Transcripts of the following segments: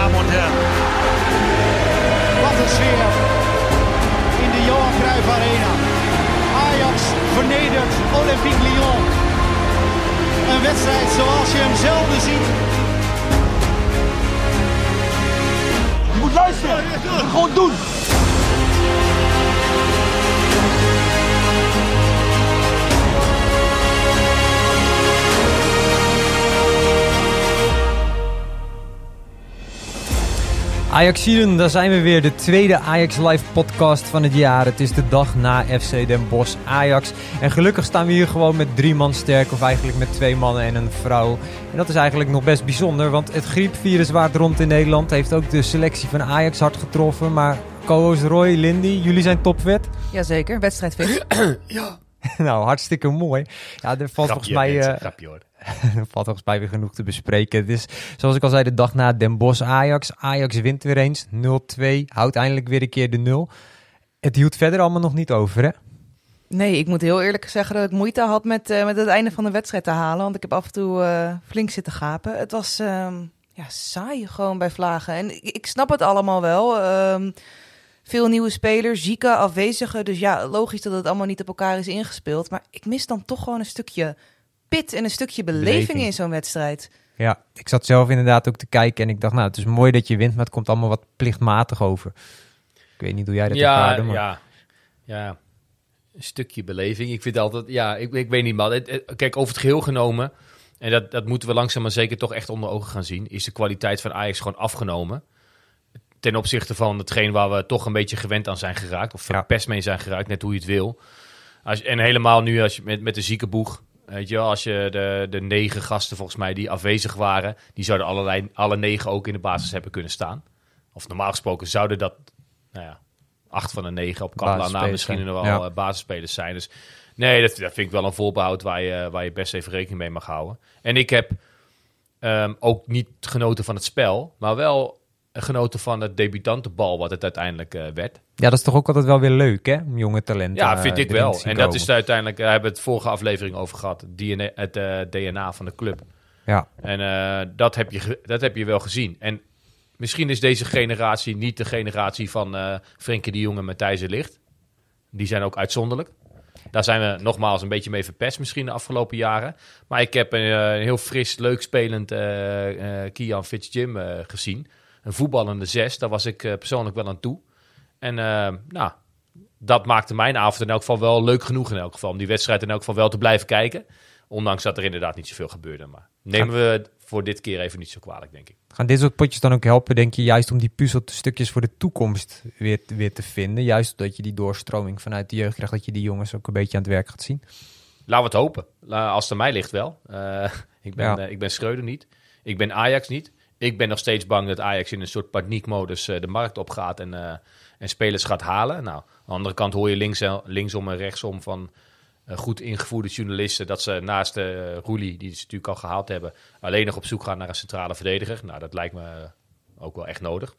Dames en heren. Wat een sfeer in de Johan Cruijff Arena. Ajax vernedert Olympique Lyon. Een wedstrijd zoals je hem zelden ziet. Je moet luisteren. Gewoon doen. Ajaxiden, daar zijn we weer. De tweede Ajax Live podcast van het jaar. Het is de dag na FC Den Bosch Ajax. En gelukkig staan we hier gewoon met drie man sterk. Of eigenlijk met twee mannen en een vrouw. En dat is eigenlijk nog best bijzonder. Want het griepvirus waard rond in Nederland. Heeft ook de selectie van Ajax hard getroffen. Maar co-host Roy, Lindy, jullie zijn topwet. Jazeker, wedstrijdfit. ja. nou, hartstikke mooi. Ja, er valt volgens mij... Mensen, eh, valt volgens mij weer genoeg te bespreken. Dus zoals ik al zei, de dag na Den Bosch Ajax. Ajax wint weer eens, 0-2. Houdt eindelijk weer een keer de 0. Het hield verder allemaal nog niet over, hè? Nee, ik moet heel eerlijk zeggen dat ik moeite had met, eh, met het einde van de wedstrijd te halen. Want ik heb af en toe eh, flink zitten gapen. Het was ehm, ja, saai gewoon bij vlagen. En ik, ik snap het allemaal wel. Ehm, veel nieuwe spelers, zieke, afwezigen. Dus ja, logisch dat het allemaal niet op elkaar is ingespeeld. Maar ik mis dan toch gewoon een stukje pit en een stukje beleving, in zo'n wedstrijd. Ja, ik zat zelf inderdaad ook te kijken en ik dacht, nou, het is mooi dat je wint, maar het komt allemaal wat plichtmatig over. Ik weet niet hoe jij dat ja, ervaarde, Ja, ja, een stukje beleving. Ik vind altijd, ja, ik, ik weet niet, maar kijk, over het geheel genomen, en dat, dat moeten we langzaam maar zeker toch echt onder ogen gaan zien, is de kwaliteit van Ajax gewoon afgenomen ten opzichte van hetgeen waar we toch een beetje gewend aan zijn geraakt. Of verpest mee zijn geraakt, net hoe je het wil. Als, en helemaal nu als je met, met de zieke boeg. Weet je, als je de, de negen gasten volgens mij die afwezig waren, die zouden allerlei, alle negen ook in de basis hebben kunnen staan. Of normaal gesproken zouden dat, nou ja, acht van de negen op Kaplan na misschien nog wel ja. Eh, basisspelers zijn. Dus nee, dat, vind ik wel een voorbehoud waar je, waar je best even rekening mee mag houden. En ik heb ehm, ook niet genoten van het spel, maar wel genoten van het bal, wat het uiteindelijk eh, werd. Ja, dat is toch ook altijd wel weer leuk, hè? jonge talenten. Ja, vind eh, ik wel. En dat is uiteindelijk, daar eh, hebben we het vorige aflevering over gehad. DNA, het DNA van de club. Ja. En dat, heb je, dat heb je wel gezien. En misschien is deze generatie niet de generatie van uh, Frenkie de Jong en Matthijs de Licht. Die zijn ook uitzonderlijk. Daar zijn we nogmaals een beetje mee verpest misschien de afgelopen jaren. Maar ik heb een, een heel fris, leuk spelend Kian Fitzjim gezien een voetballende zes. Daar was ik eh, persoonlijk wel aan toe. En eh, nou, dat maakte mijn avond in elk geval wel leuk genoeg in elk geval. Om die wedstrijd in elk geval wel te blijven kijken. Ondanks dat er inderdaad niet zoveel gebeurde. Maar nemen we voor dit keer even niet zo kwalijk, denk ik. Gaan dit soort potjes dan ook helpen, denk je, juist om die puzzelstukjes voor de toekomst weer, weer te vinden? Juist dat je die doorstroming vanuit de jeugd krijgt, dat je die jongens ook een beetje aan het werk gaat zien? Laten we het hopen. Als het aan mij ligt wel. Eh, ik, ben, ik ben Schreuder niet. Ik ben Ajax niet ik ben nog steeds bang dat Ajax in een soort paniekmodus eh, de markt opgaat en, eh, en spelers gaat halen. Nou, aan de andere kant hoor je links, eh, linksom en rechtsom van goed ingevoerde journalisten dat ze naast de Roelie, die ze natuurlijk al gehaald hebben, alleen nog op zoek gaan naar een centrale verdediger. Nou, dat lijkt me ook wel echt nodig.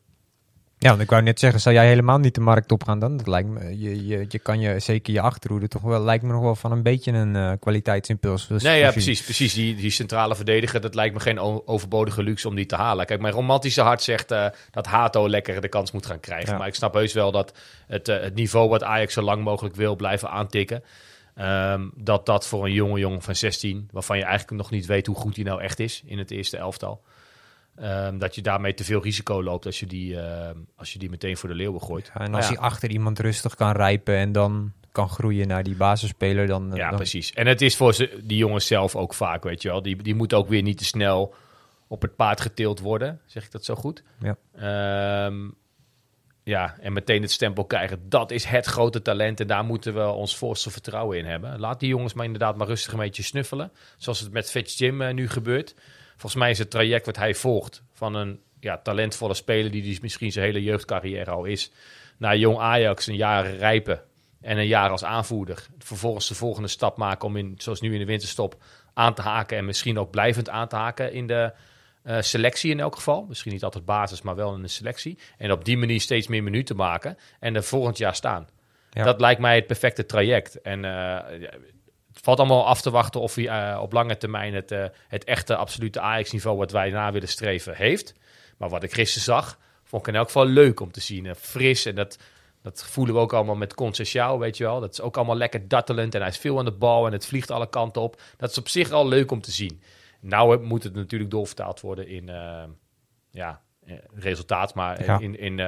Ja, want ik wou net zeggen, zou jij helemaal niet de markt op gaan dan? Dat lijkt me, je, je, je kan je zeker je achterhoede toch wel, lijkt me nog wel van een beetje een eh, kwaliteitsimpuls. Dus nee, ja, precies. precies. Die, die centrale verdediger, dat lijkt me geen overbodige luxe om die te halen. Kijk, mijn romantische hart zegt eh, dat Hato lekker de kans moet gaan krijgen. Maar ik snap heus wel dat het, eh, het niveau wat Ajax zo lang mogelijk wil blijven aantikken. Ehm, dat dat voor een jonge jongen van 16, waarvan je eigenlijk nog niet weet hoe goed hij nou echt is in het eerste elftal. Ehm, dat je daarmee te veel risico loopt als je die, ehm, als je die meteen voor de leeuwen gooit. en als hij achter iemand rustig kan rijpen en dan kan groeien naar die basisspeler, dan... Ja, precies. En het is voor ze, die jongens zelf ook vaak, weet je wel. Die, die moeten ook weer niet te snel op het paard getild worden. Zeg ik dat zo goed? Ja. Ehm, ja, en meteen het stempel krijgen. Dat is het grote talent en daar moeten we ons voorste vertrouwen in hebben. Laat die jongens maar inderdaad maar rustig een beetje snuffelen. Zoals het met fetch Jim eh, nu gebeurt volgens mij is het traject wat hij volgt van een ja, talentvolle speler die, die dus misschien zijn hele jeugdcarrière al is, naar jong Ajax, een jaar rijpen en een jaar als aanvoerder. Vervolgens de volgende stap maken om in, zoals nu in de winterstop, aan te haken en misschien ook blijvend aan te haken in de eh, selectie in elk geval. Misschien niet altijd basis, maar wel in de selectie. En op die manier steeds meer minuten maken en er volgend jaar staan. Dat lijkt mij het perfecte traject. En eh, het valt allemaal af te wachten of hij eh, op lange termijn het, eh, het echte absolute Ajax-niveau wat wij na willen streven heeft. Maar wat ik gisteren zag, vond ik in elk geval leuk om te zien. fris en dat, dat voelen we ook allemaal met Concessiaal, weet je wel. Dat is ook allemaal lekker dattelend en hij is veel aan de bal en het vliegt alle kanten op. Dat is op zich al leuk om te zien. Nou moet het natuurlijk doorvertaald worden in eh, ja, resultaat, maar in, in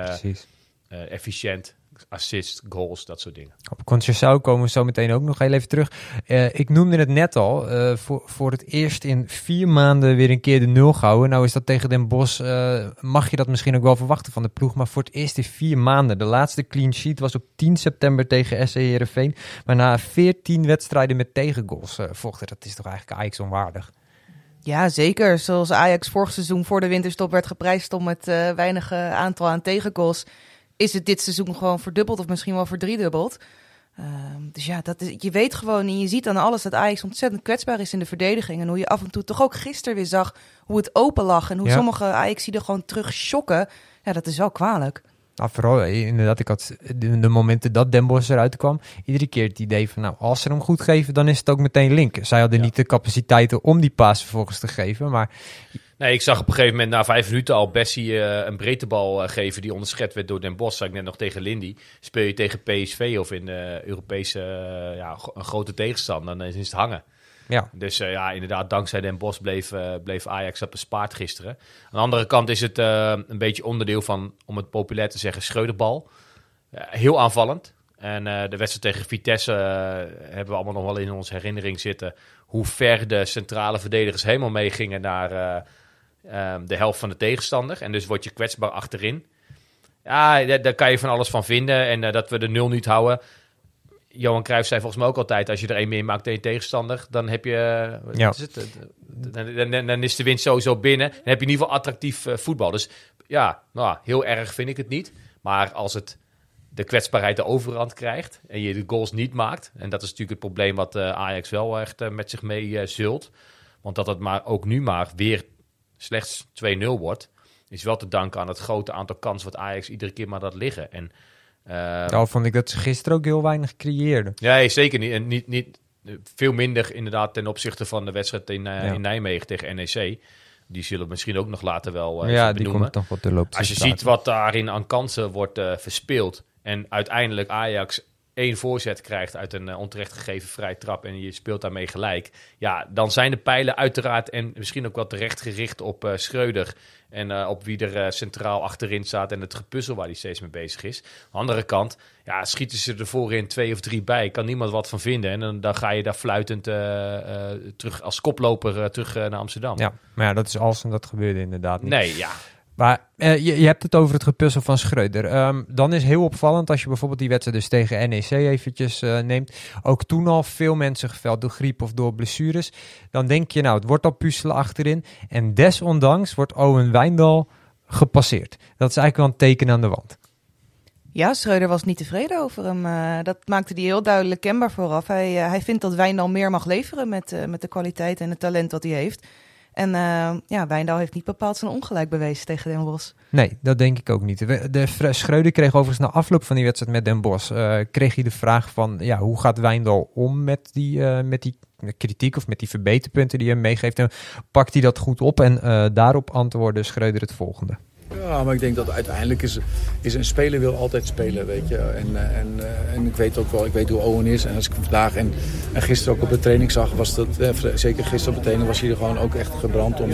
efficiënt assist, goals, dat soort dingen. Op zou komen we zo meteen ook nog heel even terug. Eh, ik noemde het net al, eh, voor, voor het eerst in vier maanden weer een keer de nul gehouden. Nou is dat tegen Den Bosch, eh, mag je dat misschien ook wel verwachten van de ploeg. Maar voor het eerst in vier maanden. De laatste clean sheet was op 10 september tegen SC Heerenveen. Maar na 14 wedstrijden met tegengoals vochten, dat is toch eigenlijk Ajax onwaardig. Ja, zeker. Zoals Ajax vorig seizoen voor de winterstop werd geprijsd om het weinige aantal aan tegengoals is het dit seizoen gewoon verdubbeld of misschien wel verdriedubbeld. Ehm, dus ja, dat je weet gewoon en je ziet aan alles dat Ajax ontzettend kwetsbaar is in de verdediging. En hoe je af en toe toch ook gisteren weer zag hoe het open lag. En hoe sommige Ajax er gewoon terug shocken. Ja, dat is wel kwalijk. Nou, vooral inderdaad, ik had de, de momenten dat Den Bosch eruit kwam, iedere keer het idee van, nou, als ze hem goed geven, dan is het ook meteen link Zij hadden niet de capaciteiten om die paas vervolgens te geven, maar... Nee, ik zag op een gegeven moment na vijf minuten al Bessie eh, een breedtebal bal eh, geven die onderschept werd door Den Bosch. Zag ik net nog tegen Lindy. Speel je tegen PSV of in de Europese, eh, ja, een grote tegenstander, dan is het hangen. Ja. Dus eh, ja, inderdaad, dankzij Den Bos bleef, eh, bleef Ajax dat bespaard gisteren. Aan de andere kant is het eh, een beetje onderdeel van, om het populair te zeggen, scheuterbal. heel aanvallend. En de wedstrijd tegen Vitesse hebben we allemaal nog wel in onze herinnering zitten. Hoe ver de centrale verdedigers helemaal meegingen naar ehm, de helft van de tegenstander. En dus word je kwetsbaar achterin. Ja, daar, daar kan je van alles van vinden. En dat we de nul niet houden Johan Cruijff zei volgens mij ook altijd: als je er één meer maakt dan je tegenstander, dan heb je. Eh, ja. het, dan, dan, is de winst sowieso binnen. Dan heb je in ieder geval attractief eh, voetbal. Dus ja, nou, heel erg vind ik het niet. Maar als het de kwetsbaarheid de overhand krijgt en je de goals niet maakt. En dat is natuurlijk het probleem wat eh, Ajax wel echt met zich mee zult. Want dat het maar ook nu maar weer slechts 2-0 wordt, is wel te danken aan het grote aantal kansen wat Ajax iedere keer maar dat liggen. En Ehm, nou vond ik dat ze gisteren ook heel weinig creëerden. Nee, zeker niet. En niet, niet veel minder inderdaad ten opzichte van de wedstrijd in, eh, in Nijmegen tegen NEC. Die zullen misschien ook nog later wel eh, ja, die komt toch wat te loopt Als je ziet wat daarin aan kansen wordt uh, verspeeld. En uiteindelijk Ajax één voorzet krijgt uit een eh, onterecht gegeven vrij trap en je speelt daarmee gelijk. Ja, dan zijn de pijlen uiteraard en misschien ook wel terecht gericht op eh, Schreuder. En eh, op wie er centraal achterin staat en het gepuzzel waar hij steeds mee bezig is. Aan de andere kant, ja, schieten ze er voorin twee of drie bij. Kan niemand wat van vinden. En dan, ga je daar fluitend terug als koploper terug naar Amsterdam. Ja, maar ja, dat is als en dat gebeurde inderdaad niet. Nee, ja. Maar eh, je, hebt het over het gepuzzel van Schreuder. Ehm, dan is heel opvallend als je bijvoorbeeld die wedstrijd dus tegen NEC eventjes eh, neemt. Ook toen al veel mensen geveld door griep of door blessures. Dan denk je nou, het wordt al puzzelen achterin. En desondanks wordt Owen Wijndal gepasseerd. Dat is eigenlijk wel een teken aan de wand. Ja, Schreuder was niet tevreden over hem. Eh, dat maakte hij heel duidelijk kenbaar vooraf. Hij, hij vindt dat Wijndal meer mag leveren met, met de kwaliteit en het talent dat hij heeft. En eh, ja, Wijndal heeft niet bepaald zijn ongelijk bewezen tegen Den Bos. Nee, dat denk ik ook niet. De Schreuder kreeg overigens na afloop van die wedstrijd met Den Bos, eh, kreeg hij de vraag van, ja, hoe gaat Wijndal om met die, eh, met die kritiek of met die verbeterpunten die hij meegeeft? En pakt hij dat goed op? En daarop antwoordde Schreuder het volgende. Ja, maar ik denk dat uiteindelijk is, is een speler wil altijd spelen, weet je. En, eh, en, eh, en ik weet ook wel, ik weet hoe Owen is. En als ik vandaag en, en gisteren ook op de training zag, was dat, eh, zeker gisteren op de training, was hij er gewoon ook echt gebrand om,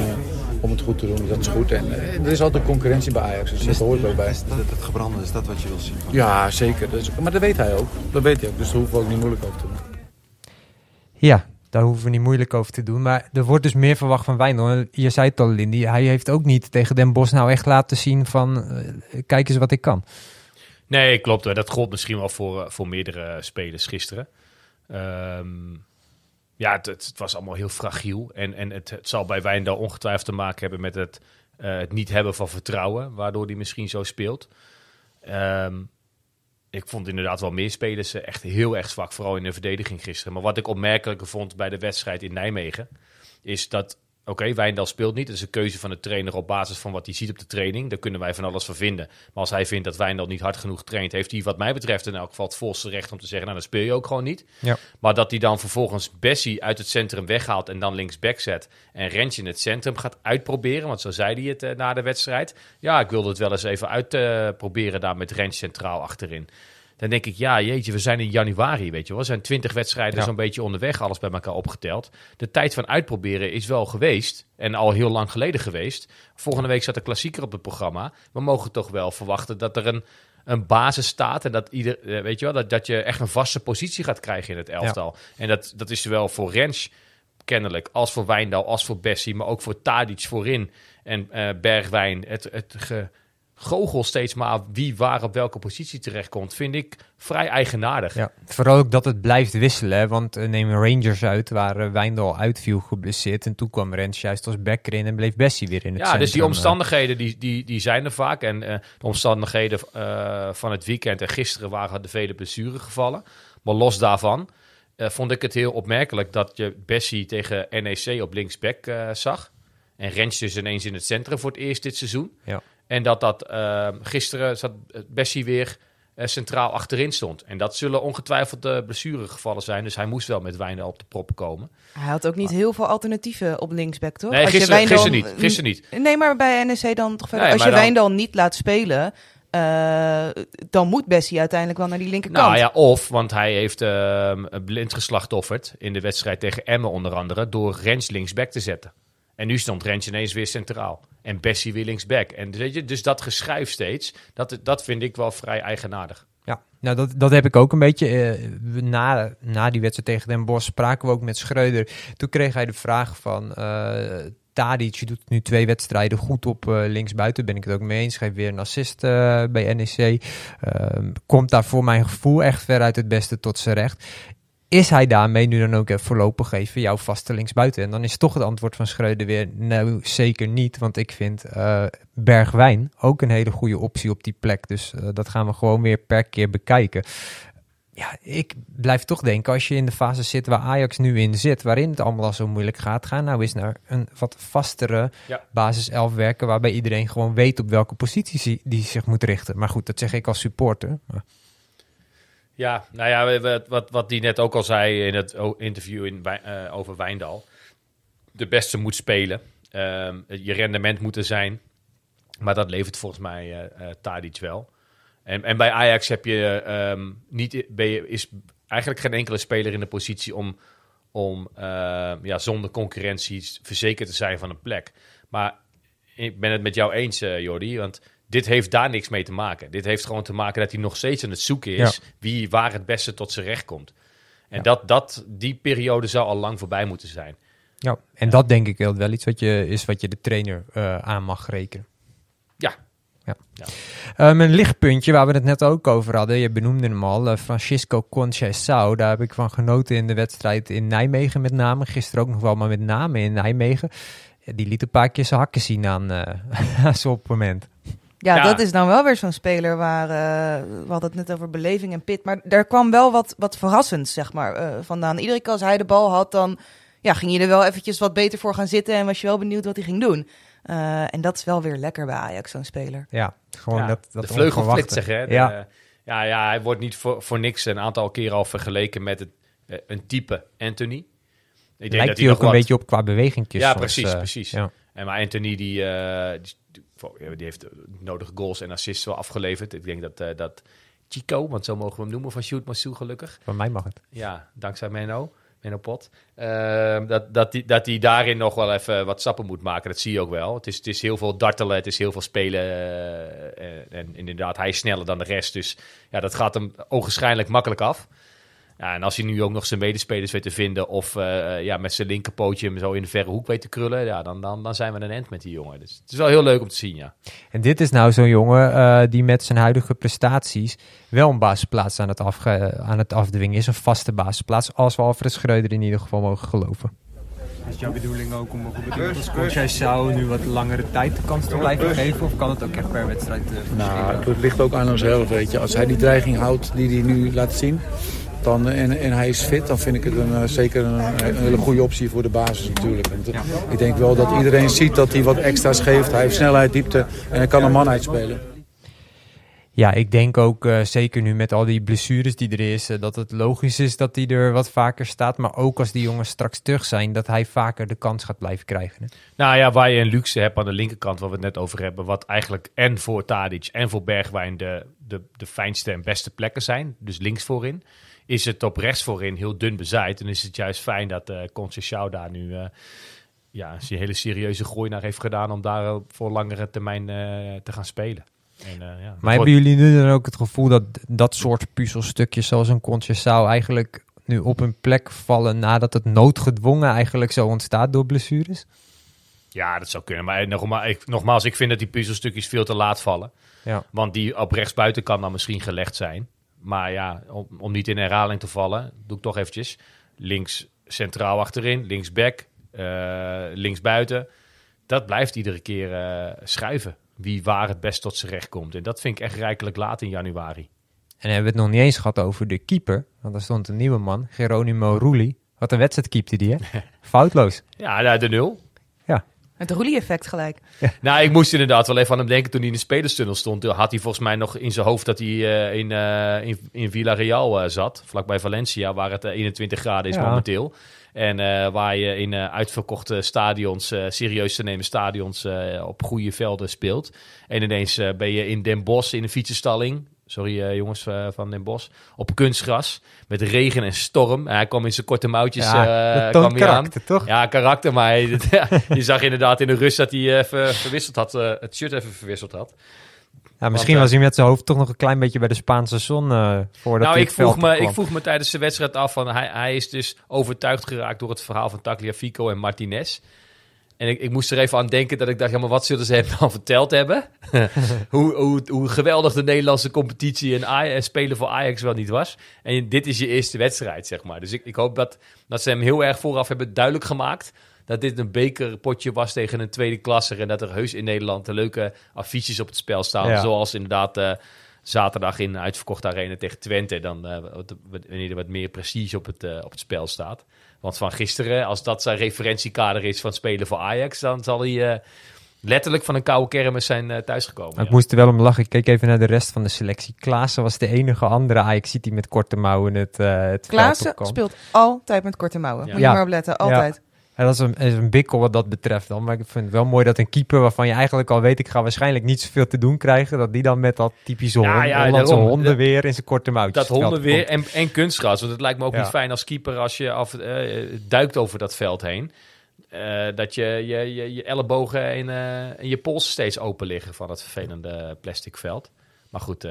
om het goed te doen. Dat is goed. En er is altijd concurrentie bij Ajax, dus dat hoort ook bij. Het dat, gebranden is dat wat je wil zien? Ja, zeker. Dus, maar dat weet hij ook. Dat weet hij ook, dus dat hoeven we ook niet moeilijk over te doen. Ja, daar hoeven we niet moeilijk over te doen. Maar er wordt dus meer verwacht van Wijndal. Je zei het al, Lindy. Hij heeft ook niet tegen Den Bos nou echt laten zien van... Eh, kijk eens wat ik kan. Nee, klopt. Dat gold misschien wel voor, eh, voor meerdere spelers gisteren. Ehm, ja, het, het, was allemaal heel fragiel. En, en het, het zal bij Wijndal ongetwijfeld te maken hebben met het, eh, het niet hebben van vertrouwen. Waardoor hij misschien zo speelt. Um, ik vond inderdaad wel meer spelers eh, echt heel erg zwak, vooral in de verdediging gisteren. Maar wat ik opmerkelijker vond bij de wedstrijd in Nijmegen, is dat Oké, okay, speelt niet. Dat is een keuze van de trainer op basis van wat hij ziet op de training. Daar kunnen wij van alles van vinden. Maar als hij vindt dat Wijndal niet hard genoeg traint, heeft hij wat mij betreft in elk geval het volste recht om te zeggen, nou dan speel je ook gewoon niet. Ja. Maar dat hij dan vervolgens Bessie uit het centrum weghaalt en dan linksback zet en Rentje in het centrum gaat uitproberen, want zo zei hij het eh, na de wedstrijd. Ja, ik wilde het wel eens even uitproberen eh, daar met Rentje centraal achterin. Dan denk ik, ja, jeetje, we zijn in januari, weet je wel. We zijn twintig wedstrijden ja. zo'n beetje onderweg, alles bij elkaar opgeteld. De tijd van uitproberen is wel geweest en al heel lang geleden geweest. Volgende week staat de klassieker op het programma. We mogen toch wel verwachten dat er een, een basis staat en dat ieder, eh, weet je wel, dat, dat je echt een vaste positie gaat krijgen in het elftal. En dat, dat is zowel voor Rens kennelijk, als voor Wijndal, als voor Bessie, maar ook voor Tadic voorin en eh, Bergwijn. Het, het ge Googel steeds maar wie waar op welke positie terechtkomt, vind ik vrij eigenaardig. Ja, vooral ook dat het blijft wisselen, want eh, neem Rangers uit, waar eh, Wijndal uitviel geblesseerd en toen kwam Rens juist als backer in en bleef Bessie weer in het Ja, dus die omstandigheden die, die, die zijn er vaak en eh, de omstandigheden van het weekend en gisteren waren de vele blessuren gevallen, maar los daarvan vond ik het heel opmerkelijk dat je Bessie tegen NEC op linksback zag en Rens dus ineens in het centrum voor het eerst dit seizoen. Ja. En dat dat ehm, gisteren zat eh, Bessie weer eh, centraal achterin stond. En dat zullen ongetwijfeld uh, blessuregevallen zijn. Dus hij moest wel met Wijndal op de prop komen. Hij had ook niet heel veel alternatieven op linksback, toch? Nee, Als gisteren, niet, gisteren niet. Nee, maar bij NEC dan toch verder. Als je dan... niet laat spelen... dan moet Bessie uiteindelijk wel naar die linkerkant. Nou ja, of, want hij heeft ehm, blind geslachtofferd in de wedstrijd tegen Emmen onder andere... door Rens linksback te zetten. En nu stond Rens ineens weer centraal. En Bessie weer linksback. En weet je, dus dat geschuif steeds, dat, dat vind ik wel vrij eigenaardig. Ja, nou dat, dat heb ik ook een beetje. Uh, na, na die wedstrijd tegen Den Bosch spraken we ook met Schreuder. Toen kreeg hij de vraag van... Uh, Tadic je doet nu twee wedstrijden goed op uh, linksbuiten. Ben ik het ook mee eens. Geeft weer een assist bij NEC. Ehm, komt daar voor mijn gevoel echt ver uit het beste tot zijn recht is hij daarmee nu dan ook even eh, voorlopig even jouw vaste linksbuiten? En dan is toch het antwoord van Schreuder weer, nou zeker niet, want ik vind eh, Bergwijn ook een hele goede optie op die plek. Dus eh, dat gaan we gewoon weer per keer bekijken. Ja, ik blijf toch denken, als je in de fase zit waar Ajax nu in zit, waarin het allemaal al zo moeilijk gaat, ga nou eens naar een wat vastere basiself werken, waarbij iedereen gewoon weet op welke positie die zich moet richten. Maar goed, dat zeg ik als supporter. Ja, nou ja, wat, wat die net ook al zei in het interview in, eh, over Wijndal. De beste moet spelen. Ehm, je rendement moet er zijn. Maar dat levert volgens mij uh, Tadic wel. En, en bij Ajax heb je, ehm, niet, ben je, is eigenlijk geen enkele speler in de positie om, om ehm, ja, zonder concurrentie verzekerd te zijn van een plek. Maar ik ben het met jou eens, Jordi. Want dit heeft daar niks mee te maken. Dit heeft gewoon te maken dat hij nog steeds aan het zoeken is wie waar het beste tot zijn recht komt. En dat, dat, die periode zou al lang voorbij moeten zijn. Ja, en dat denk ik wel iets wat je, is wat je de trainer eh, aan mag rekenen. Ja. ja. Ehm, een lichtpuntje waar we het net ook over hadden, je benoemde hem al, uh, Francisco Sau. Daar heb ik van genoten in de wedstrijd in Nijmegen met name. Gisteren ook nog wel, maar met name in Nijmegen. Die liet een paar keer zijn hakken zien aan, uh, eh, op zijn ja, dat is dan wel weer zo'n speler waar eh, we hadden het net over beleving en pit. Maar daar kwam wel wat, wat verrassends, zeg maar, eh, vandaan. Iedere keer als hij de bal had, dan ja, ging je er wel eventjes wat beter voor gaan zitten en was je wel benieuwd wat hij ging doen. Eh, en dat is wel weer lekker bij Ajax, zo'n speler. Ja, gewoon ja, dat, dat de Hè? ja. ja. hij wordt niet voor, voor niks een aantal keren al vergeleken met het, een type Anthony. Ik denk Lijkt dat hij ook een beetje op qua bewegingjes. Ja, precies, precies. Ja. En maar Anthony die, die die heeft eh, nodig goals en assists wel afgeleverd. Ik denk dat, eh, dat Chico, want zo mogen we hem noemen, van Shoot Masu gelukkig. Van mij mag het. Ja, dankzij Menno. Menno Pot. Ehm, dat, dat, die, dat die daarin nog wel even wat stappen moet maken. Dat zie je ook wel. Het is, het is heel veel dartelen, het is heel veel spelen. Eh, en, inderdaad, hij is sneller dan de rest. Dus ja, dat gaat hem ogenschijnlijk makkelijk af en als hij nu ook nog zijn medespelers weet te vinden of eh, eh, ja, met zijn linkerpootje hem zo in de verre hoek weet te krullen, ja, dan, dan, dan zijn we een end met die jongen. Dus het is wel heel leuk om te zien, ja. En dit is nou zo'n jongen eh, die met zijn huidige prestaties wel een basisplaats aan het, afge aan het afdwingen is. Een vaste basisplaats, als we Alfred Schreuder in ieder geval mogen geloven. Is jouw bedoeling ook om bijvoorbeeld als Jij zou nu wat langere tijd de kans te blijven geven? Of kan het ook echt per wedstrijd Nou, het ligt ook aan onszelf, weet je. Als hij die dreiging houdt die hij nu laat zien dan, eh, en, en hij is fit, dan vind ik het een, eh, zeker eh, een, hele goede optie voor de basis natuurlijk. ik denk wel dat iedereen ziet dat hij wat extra's geeft. Hij heeft snelheid, diepte en hij kan een man uitspelen. Ja, ik denk ook zeker nu met al die blessures die er is, dat het logisch is dat hij er wat vaker staat. Maar ook als die jongens straks terug zijn, dat hij vaker de kans gaat blijven krijgen. Nou ja, waar je een luxe hebt aan de linkerkant, waar we het net over hebben. Wat eigenlijk en voor Tadic en voor Bergwijn de, de, de fijnste en beste plekken zijn. Dus links voorin is het op rechts voorin heel dun bezaaid. En is het juist fijn dat uh, eh, Conceição daar nu eh, ja, een hele serieuze groei naar heeft gedaan om daar eh, voor langere termijn te gaan spelen. En, ja. Maar hebben jullie nu dan ook het gevoel dat dat soort puzzelstukjes zoals een Conceição eigenlijk nu op een plek vallen nadat het noodgedwongen eigenlijk zo ontstaat door blessures? Ja, dat zou kunnen. Maar nogmaals, ik, vind dat die puzzelstukjes veel te laat vallen. Ja. Want die op rechts buiten kan dan misschien gelegd zijn maar ja, om, om, niet in herhaling te vallen, doe ik toch eventjes. Links centraal achterin, links back, eh, links buiten. Dat blijft iedere keer eh, schuiven. Wie waar het best tot zijn recht komt. En dat vind ik echt rijkelijk laat in januari. En hebben we het nog niet eens gehad over de keeper. Want daar stond een nieuwe man, Geronimo Rulli. Wat een wedstrijd keepte die, hè? Foutloos. Ja, nou, de nul. Ja. Het roelie-effect gelijk. Nou, ik moest inderdaad wel even aan hem denken toen hij in de spelerstunnel stond. Had hij volgens mij nog in zijn hoofd dat hij eh, in, uh, in, in, Villarreal uh, zat. Vlakbij Valencia, waar het 21 graden is momenteel. En waar je in uitverkochte stadions, serieus te nemen stadions, op goede velden speelt. En ineens ben je in Den Bosch in een fietsenstalling. Sorry eh, jongens eh, van Den Bos. Op kunstgras. Met regen en storm. hij kwam in zijn korte mouwtjes. Ja, eh, kwam karakter, aan. toch? Ja, karakter. Maar hij, je zag inderdaad in de rust dat hij even verwisseld had. het shirt even verwisseld had. Ja, misschien was hij met zijn hoofd toch nog een klein beetje bij de Spaanse zon uh, voordat nou, ik vroeg me, ik vroeg me tijdens de wedstrijd af van hij, hij is dus overtuigd geraakt door het verhaal van Tagliafico en Martinez. En ik, moest er even aan denken dat ik dacht, ja, maar wat zullen ze hem al verteld hebben? hoe, hoe, geweldig de Nederlandse competitie en, spelen voor Ajax wel niet was. En dit is je eerste wedstrijd, zeg maar. Dus ik, ik hoop dat, dat ze hem heel erg vooraf hebben duidelijk gemaakt dat dit een bekerpotje was tegen een tweede klasser. En dat er heus in Nederland leuke affiches op het spel staan. Zoals inderdaad eh, zaterdag in een uitverkochte arena tegen Twente. Dan, eh, wanneer er wat meer precies op het, eh, op het spel staat. Want van gisteren, als dat zijn referentiekader is van spelen voor Ajax, dan zal hij eh, letterlijk van een koude kermis zijn uh, thuisgekomen. Ik moest er wel om lachen. Ik keek even naar de rest van de selectie. Klaassen was de enige andere ajax die met korte mouwen het, uh, het Klaassen speelt altijd met korte mouwen. Moet je maar opletten, letten, altijd. Ja, dat is een, is een bikkel wat dat betreft dan. Maar ik vind het wel mooi dat een keeper waarvan je eigenlijk al weet... ik ga waarschijnlijk niet zoveel te doen krijgen... dat die dan met dat typische hond, ja, Hollandse honden weer in zijn korte mouwtjes... Dat honden weer en, en kunstgras. Want het lijkt me ook niet fijn als keeper als je af, eh, duikt over dat veld heen. Eh, dat je, je, je, je ellebogen en, en, eh, je pols steeds open liggen van het vervelende plastic veld. Maar goed,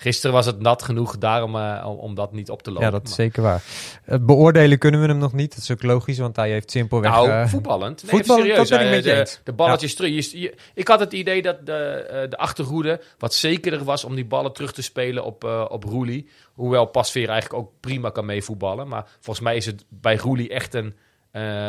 Gisteren was het nat genoeg daarom, uh, om, dat niet op te lopen. Ja, dat is zeker waar. Eh, beoordelen kunnen we hem nog niet. Dat is ook logisch, want hij heeft simpelweg... Nou, eh, voetballend. Nee, serieus, ik De, de balletjes terug. ik had het idee dat de, de achterhoede wat zekerder was om die ballen terug te spelen op, uh, op Roelie. Hoewel Pasveer eigenlijk ook prima kan meevoetballen. Maar volgens mij is het bij Roelie echt een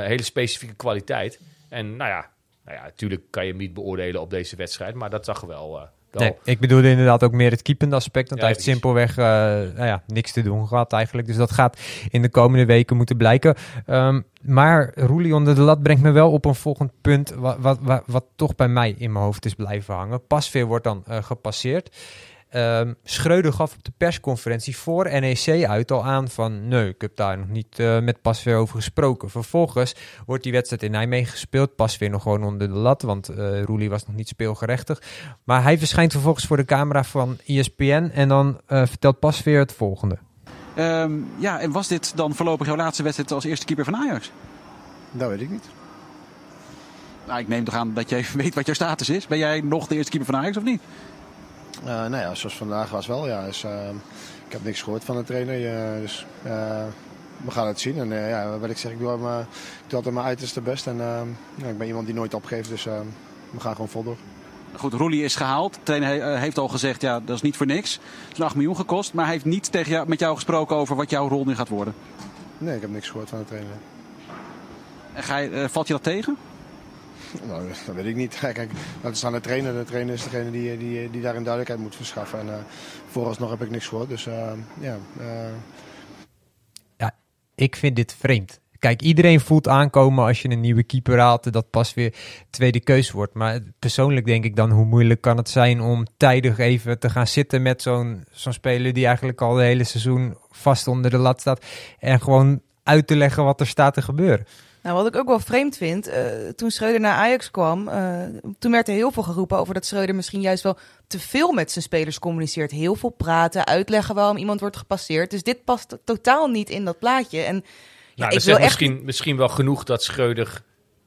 hele specifieke kwaliteit. En nou ja, nou ja, natuurlijk kan je hem niet beoordelen op deze wedstrijd. Maar dat zag wel... Nee, ik bedoelde inderdaad ook meer het keepende aspect. Want hij heeft simpelweg uh, nou ja, niks te doen gehad eigenlijk. Dus dat gaat in de komende weken moeten blijken. Ehm, maar Roelie onder de lat brengt me wel op een volgend punt. Wat, wat, wat, toch bij mij in mijn hoofd is blijven hangen. Pasveer wordt dan eh, gepasseerd. Um, Schreuder gaf op de persconferentie voor NEC uit al aan van... nee, ik heb daar nog niet eh, met Pasveer over gesproken. Vervolgens wordt die wedstrijd in Nijmegen gespeeld. Pasveer nog gewoon onder de lat, want uh, Roelie was nog niet speelgerechtig. Maar hij verschijnt vervolgens voor de camera van ESPN... en dan uh, vertelt Pasveer het volgende. Ehm, ja, en was dit dan voorlopig jouw laatste wedstrijd als eerste keeper van Ajax? Dat weet ik niet. Nou, ik neem toch aan dat jij weet wat jouw status is. Ben jij nog de eerste keeper van Ajax of niet? Eh, nou ja, zoals vandaag was wel. Ja. Ehm, ik heb niks gehoord van de trainer. Eh, dus eh, we gaan het zien. En ja, wat ik zeg, ik doe, mijn, ik doe altijd mijn uiterste best. En ehm, ik ben iemand die nooit opgeeft. Dus ehm, we gaan gewoon vol door. Goed, Roelie is gehaald. De trainer heeft al gezegd, ja, dat is niet voor niks. Het is 8 miljoen gekost. Maar hij heeft niet tegen jou, met jou gesproken over wat jouw rol nu gaat worden. Nee, ik heb niks gehoord van de trainer. En ga je, valt je dat tegen? Nou, dat weet ik niet. Kijk, dat is aan de trainer. De trainer is degene die, die, die daarin duidelijkheid moet verschaffen. En eh, vooralsnog heb ik niks gehoord. Dus eh, ja. Eh. Ja, ik vind dit vreemd. Kijk, iedereen voelt aankomen als je een nieuwe keeper haalt. Dat pas weer tweede keus wordt. Maar persoonlijk denk ik dan, hoe moeilijk kan het zijn om tijdig even te gaan zitten met zo'n zo'n speler die eigenlijk al het hele seizoen vast onder de lat staat. En gewoon uit te leggen wat er staat te gebeuren. Nou, wat ik ook wel vreemd vind, eh, toen Schreuder naar Ajax kwam, eh, toen werd er heel veel geroepen over dat Schreuder misschien juist wel te veel met zijn spelers communiceert. Heel veel praten, uitleggen waarom iemand wordt gepasseerd. Dus dit past totaal niet in dat plaatje. En, nou, ik wil echt... misschien, misschien wel genoeg dat Schreuder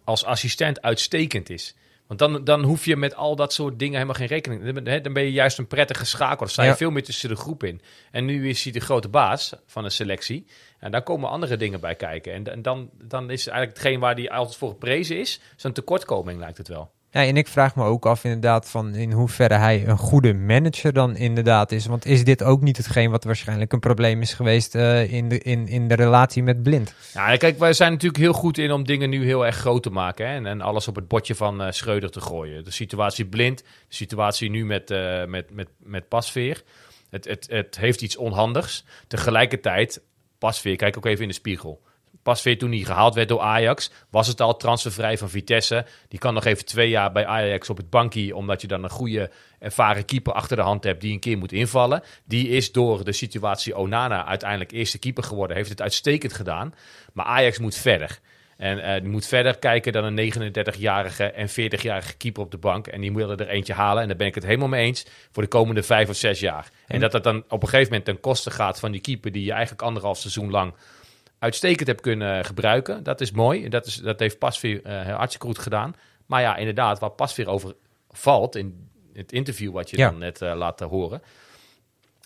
als assistent uitstekend is. Want dan, dan hoef je met al dat soort dingen helemaal geen rekening. Dan ben je juist een prettige schakel. Dan sta je veel meer tussen de groep in. En nu is hij de grote baas van een selectie. En daar komen andere dingen bij kijken. En, dan, dan is eigenlijk hetgeen waar die altijd voor geprezen is, zo'n tekortkoming lijkt het wel. Ja, en ik vraag me ook af inderdaad van in hoeverre hij een goede manager dan inderdaad is. Want is dit ook niet hetgeen wat waarschijnlijk een probleem is geweest eh, in, de, in, in de relatie met Blind? Ja, kijk, wij zijn natuurlijk heel goed in om dingen nu heel erg groot te maken. Hè, en, en, alles op het bordje van uh, Schreuder te gooien. De situatie Blind, de situatie nu met, uh, met, met, met Pasveer. Het, het, het heeft iets onhandigs. Tegelijkertijd Pasveer, kijk ook even in de spiegel. Pasveer toen hij gehaald werd door Ajax, was het al transfervrij van Vitesse. Die kan nog even twee jaar bij Ajax op het bankje, omdat je dan een goede ervaren keeper achter de hand hebt die een keer moet invallen. Die is door de situatie Onana uiteindelijk eerste keeper geworden, heeft het uitstekend gedaan. Maar Ajax moet verder. En eh, die moet verder kijken dan een 39-jarige en 40-jarige keeper op de bank. En die willen er eentje halen. En daar ben ik het helemaal mee eens. Voor de komende vijf of zes jaar. En hm. dat dat dan op een gegeven moment ten koste gaat van die keeper. die je eigenlijk anderhalf seizoen lang uitstekend hebt kunnen eh, gebruiken. Dat is mooi. Dat, is, dat heeft Pasveer uh, hartstikke goed gedaan. Maar ja, inderdaad, wat Pasveer over valt. in het interview wat je dan net laat horen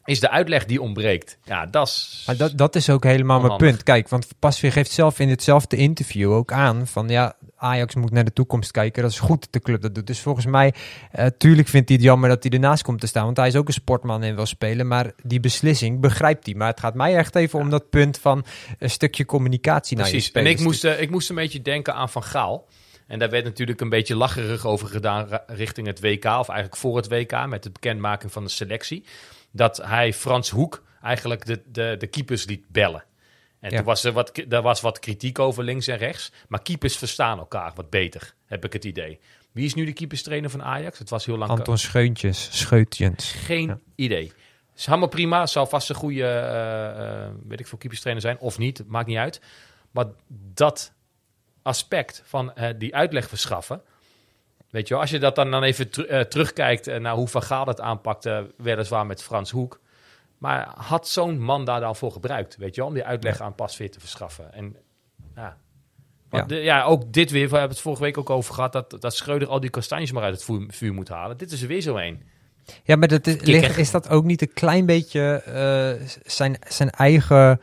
is de uitleg die ontbreekt. Ja, das... maar dat, dat is ook helemaal mijn punt. Kijk, want Pasveer geeft zelf in hetzelfde interview ook aan van ja, Ajax moet naar de toekomst kijken. Dat is goed dat de club dat doet. Dus volgens mij, uh, tuurlijk vindt hij het jammer dat hij ernaast komt te staan, want hij is ook een sportman en wil spelen. Maar die beslissing begrijpt hij. Maar het gaat mij echt even om dat punt van een stukje communicatie naar je spelers. En ik moest, eh, ik moest een beetje denken aan Van Gaal. En daar werd natuurlijk een beetje lacherig over gedaan richting het WK, of eigenlijk voor het WK, met de bekendmaking van de selectie dat hij Frans Hoek eigenlijk de, de, de keepers liet bellen. En toen was er, wat, er was wat kritiek over links en rechts. Maar keepers verstaan elkaar wat beter, heb ik het idee. Wie is nu de keeperstrainer van Ajax? Het was heel lang... Anton Scheuntjes. Scheutjens. Geen idee. Is helemaal prima. zal vast een goede, eh, eh, weet ik veel, keeperstrainer zijn. Of niet, maakt niet uit. Maar dat aspect van eh, die uitleg verschaffen Weet je als je dat dan, dan even eh, terugkijkt eh, naar hoe Van Gaal het aanpakte, weliswaar met Frans Hoek. Maar had zo'n man daar dan voor gebruikt, weet je om die uitleg aan Pasveer te verschaffen. En ja, ja. ook dit weer, we hebben het vorige week ook over gehad, dat, dat Schreuder al die kastanjes maar uit het vuur, moet halen. Dit is er weer zo een. Ja, maar dat is, ligt, is dat ook niet een klein beetje eh, zijn, zijn eigen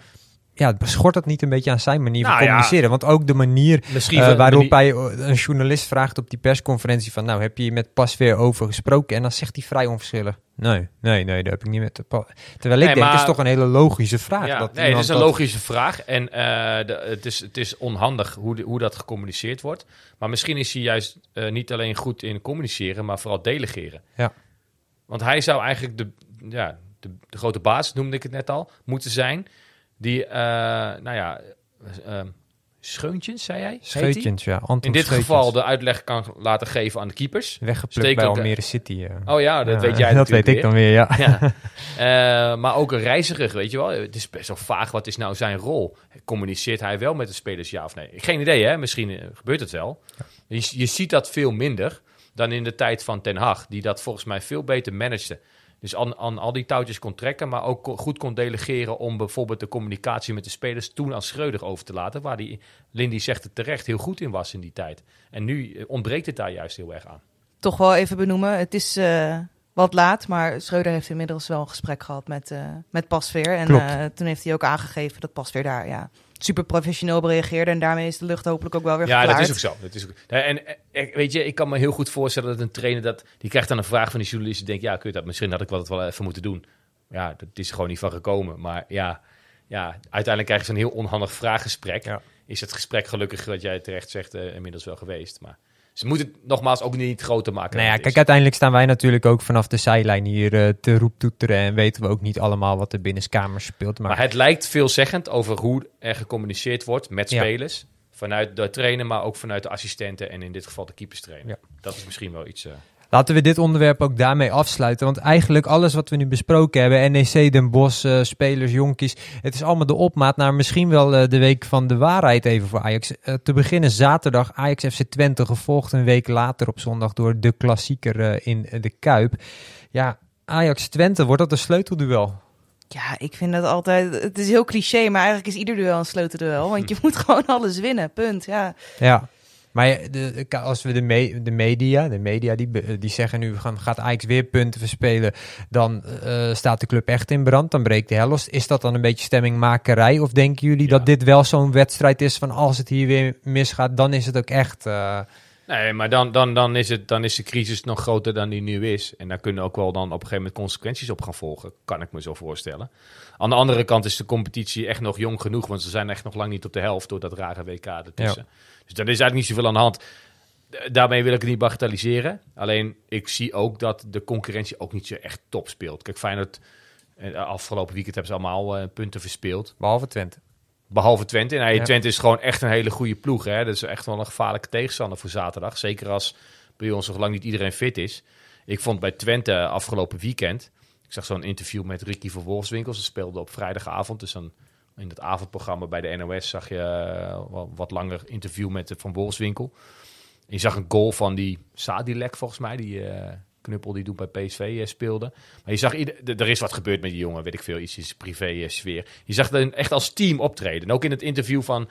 ja, schort dat niet een beetje aan zijn manier van nou communiceren? Want ook de manier eh, waarop hij een journalist vraagt op die persconferentie van... nou, heb je met Pas weer over gesproken? En dan zegt hij vrij onverschillig... nee, nee, nee, daar heb ik niet met... Terwijl ik denk, het is toch een hele logische vraag. Ja, dat nee, het is een logische vraag. En eh, de, het, is, het is onhandig hoe, de, hoe dat gecommuniceerd wordt. Maar misschien is hij juist eh, niet alleen goed in communiceren... maar vooral delegeren. Ja. Want hij zou eigenlijk de, ja, de grote baas, noemde ik het net al, moeten zijn... Die, eh, nou ja, ehm, Scheuntjens, zei jij? Scheuntjens, ja. Anton in dit geval de uitleg kan laten geven aan de keepers. Weggeplukt bij Almere City. Eh. Oh ja, dat weet jij Dat weet ik dan weer, ja. Eh, maar ook een reiziger, weet je wel. Het is best wel vaag, wat is nou zijn rol? Communiceert hij wel met de spelers, ja of nee? Geen idee, hè? Misschien gebeurt het wel. Je, je ziet dat veel minder dan in de tijd van Ten Hag, die dat volgens mij veel beter managed. Dus aan, aan al die touwtjes kon trekken, maar ook goed kon delegeren om bijvoorbeeld de communicatie met de spelers toen aan Schreuder over te laten. Waar die, Lindy zegt het terecht, heel goed in was in die tijd. En nu eh, ontbreekt het daar juist heel erg aan. Toch wel even benoemen, het is... Eh, wat laat, maar Schreuder heeft inmiddels wel een gesprek gehad met, uh, met Pasveer. En toen heeft hij ook aangegeven dat Pasveer daar ja, super professioneel bereageerde. En daarmee is de lucht hopelijk ook wel weer ja, Ja, dat is ook zo. Dat is ook... En eh, weet je, ik kan me heel goed voorstellen dat een trainer dat... Die krijgt dan een vraag van de journalist. Die denkt, ja, kun je dat? Misschien had ik wat wel even moeten doen. Ja, dat is gewoon niet van gekomen. Maar ja, ja uiteindelijk krijg je zo'n heel onhandig vraaggesprek. Is het gesprek gelukkig, wat jij terecht zegt, eh, inmiddels wel geweest. Maar ze moeten het nogmaals ook niet groter maken. Nou ja, kijk, uiteindelijk staan wij natuurlijk ook vanaf de zijlijn hier eh, te te toeteren En weten we ook niet allemaal wat er binnenskamer speelt. Maar... het lijkt veelzeggend over hoe er gecommuniceerd wordt met spelers. Vanuit de trainer, maar ook vanuit de assistenten en in dit geval de keeperstrainer. Ja. Dat is misschien wel iets... Eh, Laten we dit onderwerp ook daarmee afsluiten. Want eigenlijk alles wat we nu besproken hebben, NEC, Den Bosch, eh, spelers, jonkies. Het is allemaal de opmaat naar misschien wel eh, de week van de waarheid even voor Ajax. Eh, te beginnen zaterdag Ajax FC Twente, gevolgd een week later op zondag door de klassieker in de Kuip. Ja, Ajax Twente, wordt dat een sleutelduel? Ja, ik vind dat altijd. Het is heel cliché, maar eigenlijk is ieder duel een sleutelduel. Want je moet gewoon alles winnen. Punt. Ja. ja. Maar de, als we de, media, de media die, die zeggen nu gaan, gaat Ajax weer punten verspelen, dan eh, staat de club echt in brand, dan breekt de helft. Is dat dan een beetje stemmingmakerij? Of denken jullie dat dit wel zo'n wedstrijd is van als het hier weer misgaat, dan is het ook echt... Eh, nee, maar dan, dan, dan, is het, dan is de crisis nog groter dan die nu is. En daar kunnen ook wel dan op een gegeven moment consequenties op gaan volgen. Kan ik me zo voorstellen. Aan de andere kant is de competitie echt nog jong genoeg. Want ze zijn echt nog lang niet op de helft door dat rare WK ertussen. Ja. Dus daar is eigenlijk niet zoveel aan de hand. Daarmee wil ik het niet bagatelliseren. Alleen ik zie ook dat de concurrentie ook niet zo echt top speelt. Kijk, Feyenoord, eh, afgelopen weekend hebben ze allemaal eh, punten verspeeld. Behalve Twente. Behalve Twente. En ja. Twente is gewoon echt een hele goede ploeg. Hè? Dat is echt wel een gevaarlijke tegenstander voor zaterdag. Zeker als bij ons nog lang niet iedereen fit is. Ik vond bij Twente afgelopen weekend... Ik zag zo'n interview met Ricky van Wolfswinkels. Ze speelde op vrijdagavond, dus dan in het avondprogramma bij de NOS zag je eh, wat langer interview met Van Wolfswinkel. je zag een goal van die Sadilek, volgens mij, die eh, knuppel die toen bij PSV eh, speelde. Maar je zag, er is wat gebeurd met die jongen, weet ik veel, iets in zijn privé-sfeer. je zag dan echt als team optreden. En ook in het interview van,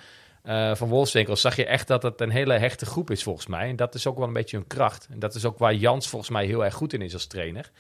van Wolfswinkel zag je echt dat het een hele hechte groep is, volgens mij. En dat is ook wel een beetje een kracht. En dat is ook waar Jans volgens mij heel erg goed in is als trainer.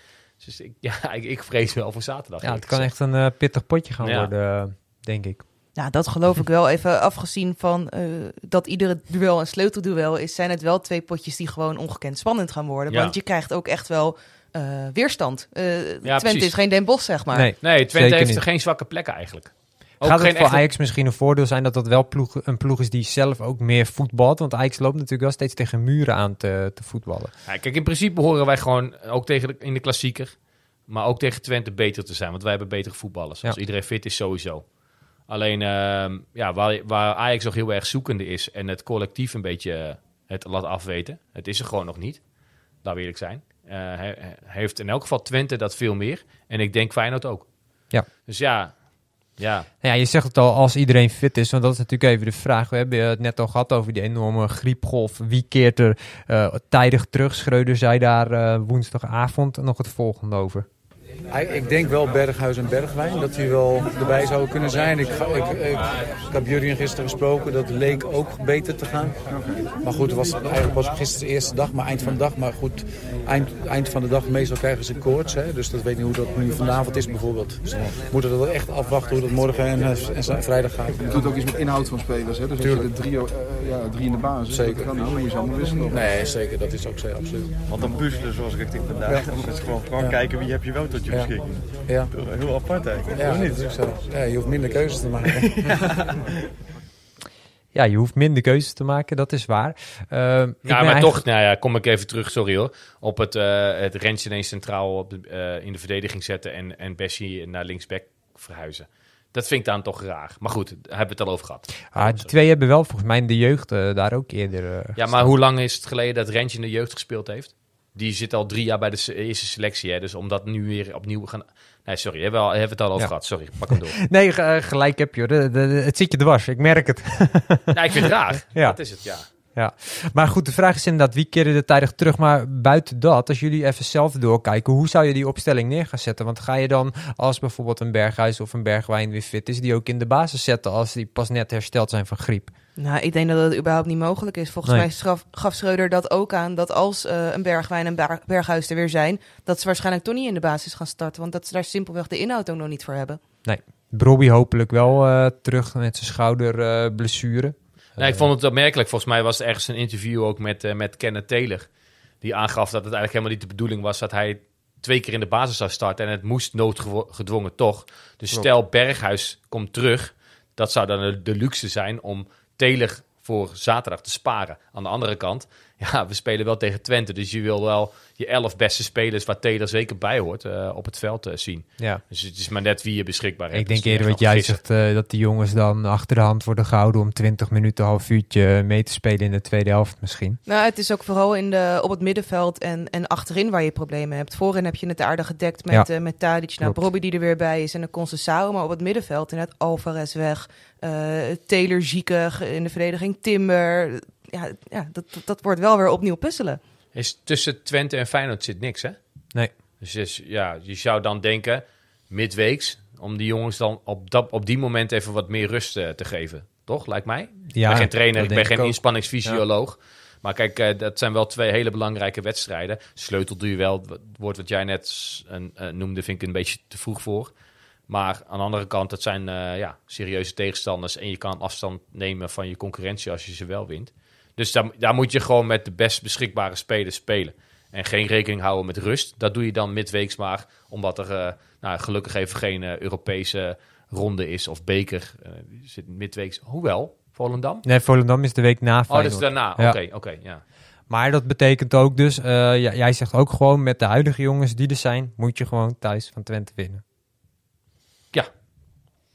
Dus ik, ja, ik, vrees wel voor zaterdag. Ja, het kan echt een pittig potje gaan worden denk ik. Nou, dat geloof ik wel. Even afgezien van eh, dat iedere duel een sleutelduel is, zijn het wel twee potjes die gewoon ongekend spannend gaan worden. Want je krijgt ook echt wel eh, weerstand. Uh, ja, Twente is geen Den Bosch, zeg maar. Nee, nee Twente heeft geen zwakke plekken eigenlijk. Ook Gaat het voor Ajax misschien een voordeel zijn dat dat wel een ploeg is die zelf ook meer voetbalt? Want Ajax loopt natuurlijk wel steeds tegen muren aan te, te voetballen. Ja, kijk, in principe horen wij gewoon ook tegen in de klassieker, maar ook tegen Twente beter te zijn. Want wij hebben betere voetballers. Als iedereen fit is, sowieso. Alleen ehm, ja, waar, waar Ajax nog heel erg zoekende is en het collectief een beetje eh, het laat afweten. Het is er gewoon nog niet, wil ik zijn. He, eh, heeft in elk geval Twente dat veel meer. En ik denk Feyenoord ook. Ja. Dus ja, ja. ja, je zegt het al, als iedereen fit is, want dat is natuurlijk even de vraag. We hebben eh, het net al gehad over die enorme griepgolf. Wie keert er tijdig terug? Schreuder zei daar woensdagavond nog het volgende over. Ik denk wel Berghuis en Bergwijn, dat die wel erbij zouden kunnen zijn. Ik, ik, ik, heb Jurien gisteren gesproken, dat leek ook beter te gaan. Maar goed, het was eigenlijk pas gisteren de eerste dag, maar eind van de dag. Maar goed, eind, eind van de dag meestal krijgen ze koorts. Hè, dus dat weet niet hoe dat nu vanavond is bijvoorbeeld. Dus we moeten dat echt afwachten hoe dat morgen en, eh, en vrijdag gaat. Het doet ook iets met inhoud van spelers. Hè? Dus als je de drie, eh, ja, drie in de basis zeker. dan in je ze wisselen. Nee, zeker. Dat is ook zo, absoluut. Want dan puzzelen zoals ik het vandaag. Ja. is gewoon, gewoon kijken wie heb je wel tot je ja. Heel apart eigenlijk, ja, niet? zo. Ja, je hoeft minder keuzes te maken. ja, je hoeft minder keuzes te maken, dat is waar. Eh, ja, maar toch, nou ja, kom ik even terug, sorry hoor. Op het, uh, het Rens ineens centraal op eh, in de verdediging zetten en, en Bessie naar linksback verhuizen. Dat vind ik dan toch raar. Maar goed, daar hebben we het al over gehad. Ah, die twee hebben wel volgens mij in de jeugd daar ook eerder. ja, maar hoe lang is het geleden dat Rentje in de jeugd gespeeld heeft? die zit al drie jaar bij de eerste selectie. Hè? Dus omdat nu weer opnieuw gaan. Nee, sorry, we, hebben het al over gehad. Sorry, pak hem door. nee, eh, gelijk heb je. het zit je dwars, ik merk het. nee, nou, ik vind het raar. Ja. Dat is het, ja. Ja, maar goed, de vraag is inderdaad, wie keren de tijdig terug? Maar buiten dat, als jullie even zelf doorkijken, hoe zou je die opstelling neer gaan zetten? Want ga je dan, als bijvoorbeeld een Berghuis of een Bergwijn weer fit is, die ook in de basis zetten als die pas net hersteld zijn van griep? Nou, ik denk dat dat überhaupt niet mogelijk is. Volgens mij gaf Schreuder dat ook aan dat als eh, een Bergwijn en Berghuis er weer zijn, dat ze waarschijnlijk toch niet in de basis gaan starten, want dat ze daar simpelweg de inhoud ook nog niet voor hebben. Nee, Broby hopelijk wel eh, terug met zijn schouderblessure. Eh, nee, ik vond het opmerkelijk. Volgens mij was er ergens een interview ook met, met Kenneth Taylor, die aangaf dat het eigenlijk helemaal niet de bedoeling was dat hij twee keer in de basis zou starten en het moest noodgedwongen toch. Dus stel Berghuis komt terug, dat zou dan de luxe zijn om Telig voor zaterdag te sparen. Aan de andere kant, ja, we spelen wel tegen Twente. Dus je wil wel je elf beste spelers, waar Taylor zeker bij hoort, eh, op het veld eh, zien. Ja. Dus het is maar net wie je beschikbaar hebt. Ik denk eerder wat jij zegt, eh, dat die jongens dan achter de hand worden gehouden om 20 minuten, half uurtje mee te spelen in de tweede helft misschien. Nou, het is ook vooral in de, op het middenveld en, en achterin waar je problemen hebt. Voorin heb je het aardig gedekt met, ja. met Tadic, nou, Robbie die er weer bij is en de Concessao. Maar op het middenveld inderdaad Alvarez weg, Taylor ziekig in de verdediging, Timber ja, ja dat, dat wordt wel weer opnieuw puzzelen. Is tussen Twente en Feyenoord zit niks, hè? Nee. Dus is, ja, je zou dan denken, midweeks, om die jongens dan op, dat, op die moment even wat meer rust eh, te geven. Toch, lijkt mij? Ja, ik ben geen trainer, ik ben geen inspanningsfysioloog. Maar kijk, eh, dat zijn wel twee hele belangrijke wedstrijden. Sleutelduel, het woord wat jij net eh, noemde, vind ik een beetje te vroeg voor. Maar aan de andere kant, dat zijn ja, serieuze tegenstanders. En je kan afstand nemen van je concurrentie als je ze wel wint. Dus daar, moet je gewoon met de best beschikbare spelers spelen. En geen rekening houden met rust. Dat doe je dan midweeks maar, omdat er eh, nou, gelukkig even geen eh, Europese ronde is of beker. Eh, zit midweeks, hoewel, Volendam? Nee, Volendam is de week na oh, Feyenoord. Oh, dus daarna. Oké, oké, ja. Maar dat betekent ook dus, jij zegt ook gewoon met de huidige jongens die er zijn, moet je gewoon thuis van Twente winnen. Ja.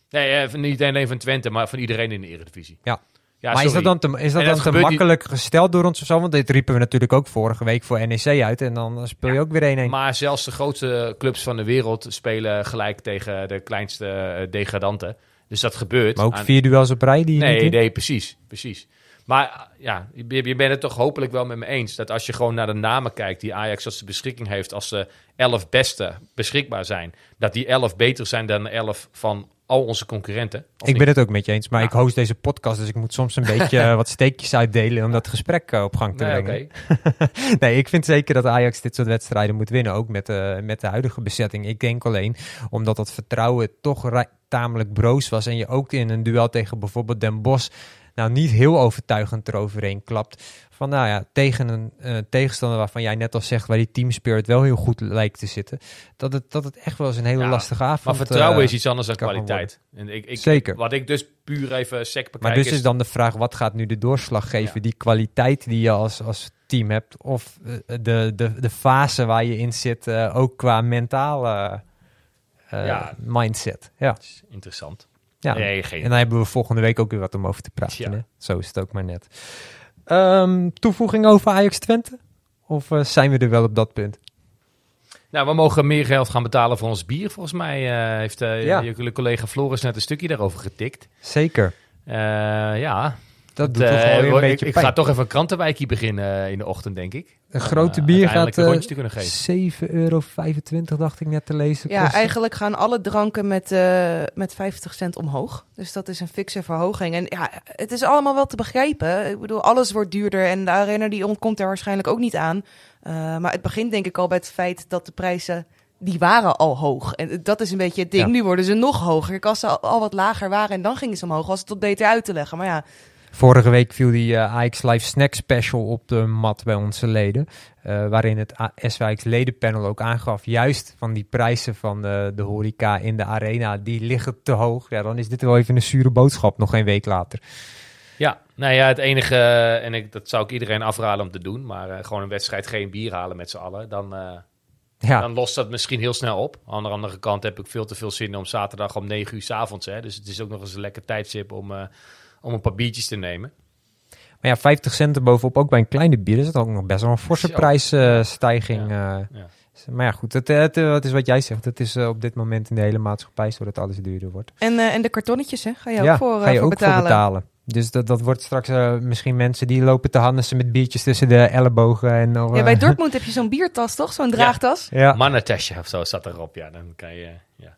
Nee, niet alleen van Twente, maar van iedereen in de Eredivisie. Ja maar is dat dan te, makkelijk gesteld door ons of zo? Want dit riepen we natuurlijk ook vorige week voor NEC uit. En dan speel je ook weer 1-1. Maar zelfs de grootste clubs van de wereld spelen gelijk tegen de kleinste eh, degradanten. Dus dat gebeurt. Maar ook aan... vier duels op rij? Die nee, nee, precies, precies. Maar eh, ja, je, bent het toch hopelijk wel met me eens. Dat als je gewoon naar de namen kijkt die Ajax als beschikking heeft. Als ze elf beste beschikbaar zijn. Dat die elf beter zijn dan elf van al onze concurrenten. Ik ben het ook met je eens, maar ik host deze podcast, dus ik moet soms een beetje eh, wat steekjes uitdelen om dat gesprek eh, op gang te nee, brengen. nee, ik vind zeker dat Ajax dit soort wedstrijden moet winnen, ook met, eh, met de huidige bezetting. Ik denk alleen omdat dat vertrouwen toch tamelijk broos was en je ook in een duel tegen bijvoorbeeld Den Bosch nou niet heel overtuigend eroverheen klapt. Van nou ja, tegen een eh, tegenstander waarvan jij net al zegt, waar die teamspirit wel heel goed lijkt te zitten. Dat het, dat het echt wel eens een hele lastige avond Maar vertrouwen eh, is iets anders dan kwaliteit. En ik, ik, Zeker. Wat ik dus puur even sec bekijk Maar dus is, dan de vraag, wat gaat nu de doorslag geven? Die kwaliteit die je als, als team hebt of eh, de, de, de fase waar je in zit, ook qua mentale mindset. Ja, interessant. Ja, en dan hebben we volgende week ook weer wat om over te praten. Zo is het ook maar net. Ehm, toevoeging over Ajax Twente? Of eh, zijn we er wel op dat punt? Nou, we mogen meer geld gaan betalen voor ons bier. Volgens mij eh, heeft uh, collega Floris net een stukje daarover getikt. Zeker. ja, dat eh, ik, ga toch even een krantenwijkje beginnen eh, in de ochtend, denk ik. Een grote eh, bier gaat uh, 7,25 euro, dacht ik net te lezen. Ja, eigenlijk gaan alle dranken met, met 50 cent omhoog. Dus dat is een fikse verhoging. En ja, het is allemaal wel te begrijpen. Ik bedoel, alles wordt duurder en de arena die ontkomt er waarschijnlijk ook niet aan. maar het begint denk ik al bij het feit dat de prijzen die waren al hoog. En dat is een beetje het ding. Nu worden ze nog hoger. Als ze al wat lager waren en dan gingen ze omhoog, was het tot beter uit te leggen. Maar ja, Vorige week viel die uh, eh, AX Live Snack Special op de mat bij onze leden. Eh, waarin het SWX ledenpanel ook aangaf, juist van die prijzen van eh, de horeca in de arena, die liggen te hoog. Ja, dan is dit wel even een zure boodschap, nog een week later. Ja, nou ja, het enige, en ik, dat zou ik iedereen afraden om te doen, maar gewoon een wedstrijd geen bier halen met z'n allen, dan... Ja. Dan lost dat misschien heel snel op. Aan de andere kant heb ik veel te veel zin om zaterdag om 9 uur s avonds. Hè? Dus het is ook nog eens een lekker tijdstip om om een paar biertjes te nemen. Maar ja, 50 centen bovenop, ook bij een kleine bier, is dat ook nog best wel een forse prijsstijging. Eh. Ja. Maar ja, goed, het, het, is wat jij zegt. Het is eh, op dit moment in de hele maatschappij zodat dat alles duurder wordt. En, eh, en de kartonnetjes, hè? Ga je ook voor, ga je ook betalen? Voor betalen. Dus dat, dat wordt straks misschien mensen die lopen te hannesen met biertjes tussen de ellebogen. En, ja, bij Dortmund heb je zo'n biertas, toch? Zo'n draagtas? Ja, ja. of zo zat erop. Ja, dan kan je... Ja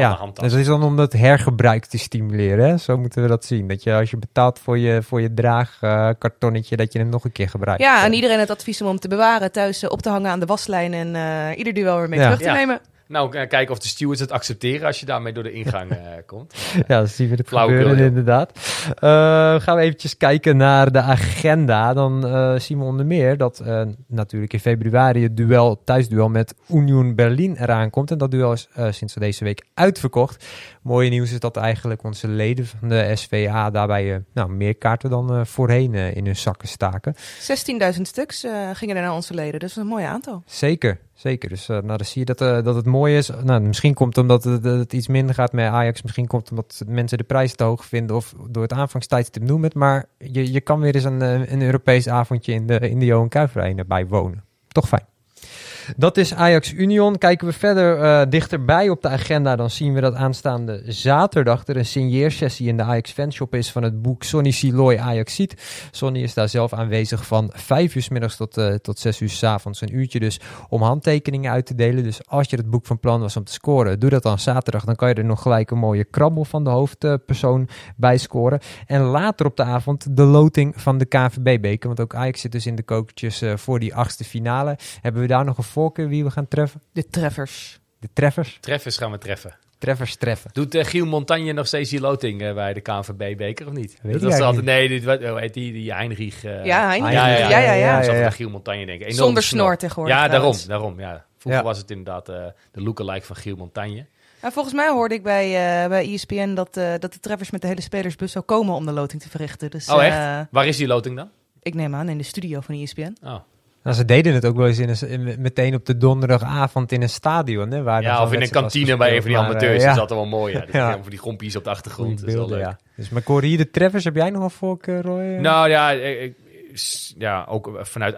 ja, dus dat is dan om dat hergebruik te stimuleren. Hè? Zo moeten we dat zien. Dat je als je betaalt voor je, voor je draagkartonnetje, dat je hem nog een keer gebruikt. Ja, en iedereen het advies om hem te bewaren, thuis eh, op te hangen aan de waslijn en eh, ieder duel weer mee terug te nemen. Nou, eh, kijken of de stewards het accepteren als je daarmee door de ingang eh, komt. ja, dat zien we de gebeuren inderdaad. Eh, gaan we eventjes kijken naar de agenda. Dan zien we onder meer dat natuurlijk in februari het duel, thuisduel met Union Berlin eraan komt. En dat duel is sinds deze week uitverkocht mooie nieuws is dat eigenlijk onze leden van de SVA daarbij eh, nou, meer kaarten dan eh, voorheen eh, in hun zakken staken. 16.000 stuks gingen er naar onze leden, dus dat is een mooi aantal. Zeker, zeker. Dus nou, dan zie je dat, dat het mooi is. Nou, misschien komt het omdat het, het, iets minder gaat met Ajax. Misschien komt het omdat mensen de prijs te hoog vinden of door het aanvangstijdstip noemen het. Maar je, je kan weer eens een, een Europees avondje in de, in de Johan Cruijff bij wonen. Toch fijn. Dat is Ajax Union. Kijken we verder eh, dichterbij op de agenda, dan zien we dat aanstaande zaterdag er een signeersessie in de Ajax Fanshop is van het boek Sonny Siloy Ajax Ziet. Sonny is daar zelf aanwezig van 5 uur s middags tot, uh, tot 6 uur s avonds. Een uurtje dus om handtekeningen uit te delen. Dus als je het boek van plan was om te scoren, doe dat dan zaterdag. Dan kan je er nog gelijk een mooie krabbel van de hoofdpersoon eh, bij scoren. En later op de avond de loting van de KVB-beker. Want ook Ajax zit dus in de kokertjes voor die achtste finale. Hebben we daar nog een voorkeur wie we gaan treffen? De treffers. De treffers? Treffers gaan we treffen. Treffers treffen. Doet uh, Giel Montagne nog steeds die loting eh, bij de KNVB-beker of niet? dat was altijd, nee, dit, oh, die, die Heinrich. Eh, ja, Heinrich. Ja, ja, ja. ja, ja, ja. ja, ja Giel Montagne denken. Enorm Zonder snor, tegenwoordig. Ja, daarom. daarom ja. Vroeger was het inderdaad de lookalike van Giel Montagne. Nou, volgens mij hoorde ik bij, uh, bij ESPN dat, dat de treffers met de hele spelersbus zou komen om de loting te verrichten. Dus, oh echt? Waar is die loting dan? Ik neem aan, in de studio van ESPN. Oh. Nou, ze deden het ook wel eens in een, in, meteen op de donderdagavond in een stadion. Hè, waar ja, of in een kantine bij even van die eh, amateurs. Uh, ja. Dat wel mooi. Ja. Dat die gompies op de achtergrond. Ja. Dus, maar Corrie, hier de treffers heb jij nogal voor, Roy? Nou ja, ja, ook vanuit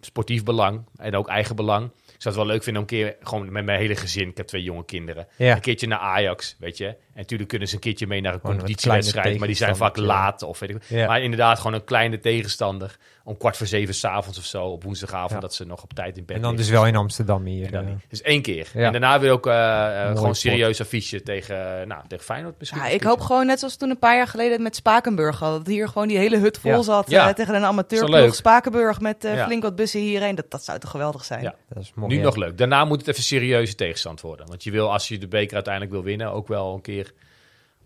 sportief belang en ook eigen belang. Ik zou het wel leuk vinden om een keer, gewoon met mijn hele gezin, ik heb twee jonge kinderen, ja. een keertje naar Ajax, weet je. En natuurlijk kunnen ze een keertje mee naar een oh, competitiewedstrijd, maar die zijn vaak laat of weet ik ja. Maar inderdaad, gewoon een kleine tegenstander om kwart voor zeven s'avonds of zo op woensdagavond dat ze nog op tijd in bed En dan dus wel in Amsterdam hier. Dan, eh. dus één keer. En daarna wil ik eh, eh, gewoon serieus affiche tegen, nou, tegen Feyenoord misschien. Ja, ik hoop gewoon net zoals toen een paar jaar geleden met Spakenburg al. Dat hier gewoon die hele hut vol zat tegen een amateurploeg. Spakenburg met flink wat bussen hierheen. Dat, dat zou toch geweldig zijn? Dat is mooi, nu nog leuk. Daarna moet het even serieuze tegenstand worden. Want je wil als je de beker uiteindelijk wil winnen ook wel een keer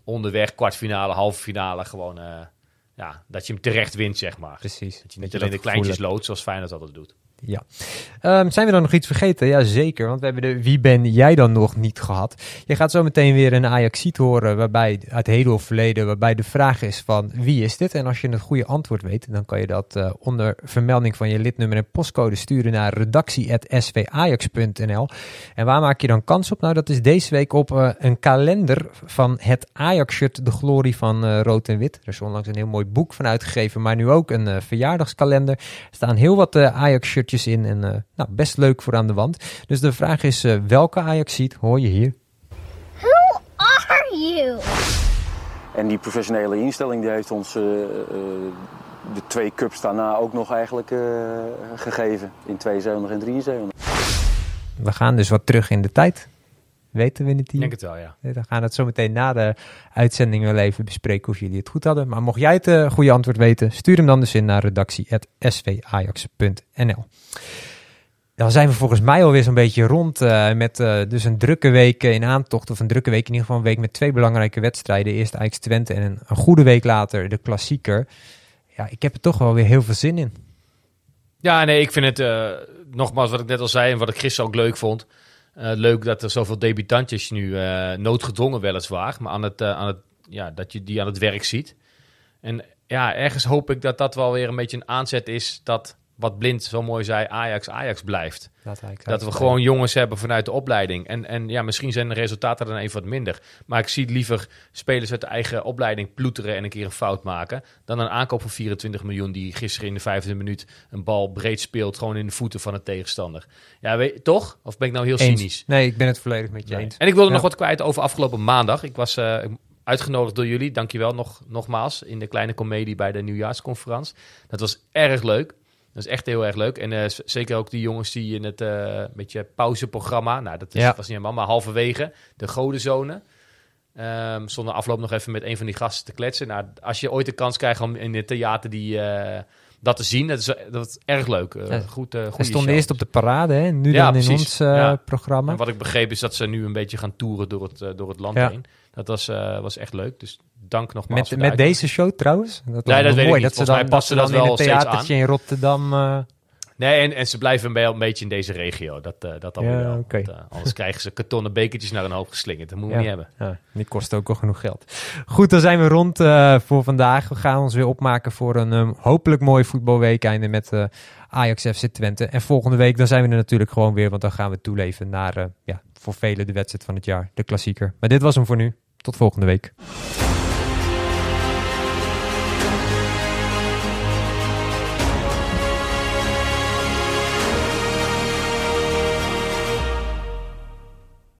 onderweg kwartfinale, halve finale gewoon ja, dat je hem terecht wint, zeg maar. Precies. Dat je niet alleen de kleintjes loodt, zoals fijn dat altijd doet. Ja. Ehm, zijn we dan nog iets vergeten? Ja, zeker. Want we hebben de Wie ben jij dan nog niet gehad. Je gaat zo meteen weer een Ajaxiet horen waarbij, uit hele verleden waarbij de vraag is van wie is dit? En als je het goede antwoord weet, dan kan je dat eh, onder vermelding van je lidnummer en postcode sturen naar redactie.svajax.nl. En waar maak je dan kans op? Nou, dat is deze week op eh, een kalender van het Ajax-shirt De Glorie van eh, Rood en Wit. Er is onlangs een heel mooi boek van uitgegeven, maar nu ook een verjaardagskalender. Er staan heel wat Ajax-shirts in. En eh, nou, best leuk voor aan de wand. Dus de vraag is, eh, welke Ajaxiet hoor je hier? are you? En die professionele instelling die heeft ons eh, de twee cups daarna ook nog eigenlijk gegeven. In 72 en 73. We gaan dus wat terug in de tijd. Weten we in het team? denk het wel, ja. Eh, we gaan het zo meteen na de uitzending wel even bespreken of jullie het goed hadden. Maar mocht jij het eh, goede antwoord weten, stuur hem dan dus in naar redactie.svajax.nl. Dan zijn we volgens mij alweer zo'n beetje rond eh, met dus een drukke week in aantocht. Of een drukke week, in ieder geval een week met twee belangrijke wedstrijden. Eerst Ajax Twente en een, een goede week later de klassieker. Ja, ik heb er toch wel weer heel veel zin in. Ja, nee, ik vind het nogmaals wat ik net al zei en wat ik gisteren ook leuk vond. Eh, leuk dat er zoveel debutantjes nu, eh, noodgedwongen weliswaar, maar aan het, eh, aan het, ja, dat je die aan het werk ziet. En ja, ergens hoop ik dat dat wel weer een beetje een aanzet is dat wat Blind zo mooi zei, Ajax, Ajax blijft. Dat, we eh, gewoon jongens hebben vanuit de opleiding. En, en ja, misschien zijn de resultaten dan even wat minder. Maar ik zie liever spelers uit de eigen opleiding ploeteren en een keer een fout maken. Dan een aankoop van 24 miljoen die gisteren in de vijfde minuut een bal breed speelt. Gewoon in de voeten van een tegenstander. Ja, weet, toch? Of ben ik nou heel cynisch? Nee, ik ben het volledig met je eens. En ik wilde nog wat kwijt over afgelopen maandag. Ik was... Eh, uitgenodigd door jullie. Dankjewel nog, nogmaals in de kleine komedie bij de nieuwjaarsconferentie. Dat was erg leuk. Dat is echt heel erg leuk. En eh, zeker ook die jongens die in het uh, eh, beetje pauzeprogramma. Nou, dat is, was niet helemaal, maar halverwege de godenzone. Um, ehm, zonder afloop nog even met een van die gasten te kletsen. Nou, als je ooit de kans krijgt om in het theater die, eh, dat te zien, dat is, dat is erg leuk. Ja. goed, uh, Hij stond eerst op de parade, hè? nu ja, dan in ons programma. En wat ik begreep is dat ze nu een beetje gaan toeren door het, door het land heen. Dat was, eh, was echt leuk. Dus dank nogmaals. Met, met deze show trouwens? Dat nee, mooi. Dat ze dan, mij passen dat, dan wel in een theatertje in Rotterdam... Eh, nee, en, en ze blijven bij een beetje in deze regio. Dat, uh, dat dan ja, wel. anders krijgen ze kartonnen bekertjes naar een hoop geslingerd. Dat moeten we niet hebben. Ja, kost ook al genoeg geld. Goed, dan zijn we rond voor vandaag. We gaan ons weer opmaken voor een um, hopelijk mooi einde met Ajax FC Twente. En volgende week dan zijn we er natuurlijk gewoon weer. Want dan gaan we toeleven naar ja, voor velen de wedstrijd van het jaar, de klassieker. Maar dit was hem voor nu. Tot volgende week.